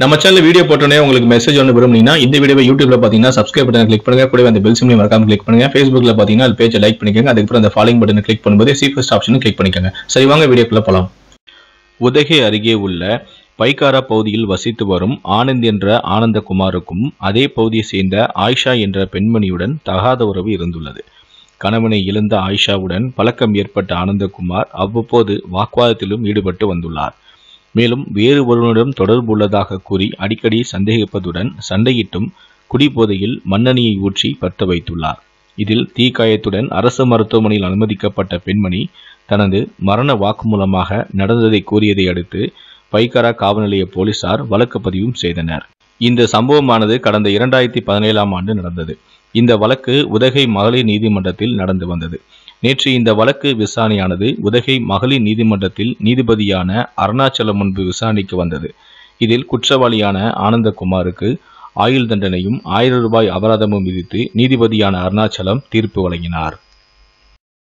நம்ம channel video போட்டோன்னே உங்களுக்கு மெசேஜ் ஒன்று விரும்புனீங்கன்னா இந்த வீடியோ யூடியூப்ல பார்த்தீங்கன்னா சப்ஸ்கிரைப் பட்டன் கிளிக் பண்ணுங்க கூட அந்த பெல் சிம்லையும் மறக்காம கிளிக் பண்ணுங்க ஃபேஸ்புக்ல பார்த்தீங்கன்னா அது பேஜை லைக் பண்ணிக்கோங்க அதுக்கப்புறம் அந்த ஃபாலோ பட்டன் கிளிக் பண்ணும்போது சீஃபஸ்ட் ஆப்ஷனும் கிளிக் பண்ணிக்கோங்க சரி வாங்க வீடியோக்குள்ள போலாம் உதகை அருகே உள்ள பைக்காரா பகுதியில் வசித்து வரும் ஆனந்த் என்ற ஆனந்தகுமாருக்கும் அதே பகுதியை சேர்ந்த ஆயிஷா என்ற பெண்மணியுடன் தகாத உறவு இருந்துள்ளது கணவனை இழந்த ஆயிஷாவுடன் பழக்கம் ஏற்பட்ட ஆனந்தகுமார் அவ்வப்போது வாக்குவாதத்திலும் ஈடுபட்டு வந்துள்ளார் மேலும் வேறு ஒருவனிடம் தொடர்பு உள்ளதாக கூறி அடிக்கடி சந்தேகிப்பதுடன் சண்டையிட்டும் குடிபோதையில் மண்ணெண்ணியை ஊற்றி பற்ற வைத்துள்ளார் இதில் தீக்காயத்துடன் அரசு மருத்துவமனையில் அனுமதிக்கப்பட்ட பெண்மணி தனது மரண வாக்குமூலமாக நடந்ததை கூறியதை அடுத்து பைக்கரா காவல்நிலைய போலீசார் வழக்கு பதிவும் செய்தனர் இந்த சம்பவமானது கடந்த இரண்டாயிரத்தி பதினேழாம் ஆண்டு நடந்தது இந்த வழக்கு உதகை மகளிர் நீதிமன்றத்தில் நடந்து வந்தது நேற்று இந்த வழக்கு விசாரணையானது உதகை மகளிர் நீதிமன்றத்தில் நீதிபதியான அருணாச்சலம் முன்பு விசாரணைக்கு வந்தது இதில் குற்றவாளியான ஆனந்தகுமாருக்கு ஆயுள் தண்டனையும் ஆயிரம் ரூபாய் அபராதமும் விதித்து நீதிபதியான அருணாச்சலம் தீர்ப்பு வழங்கினார்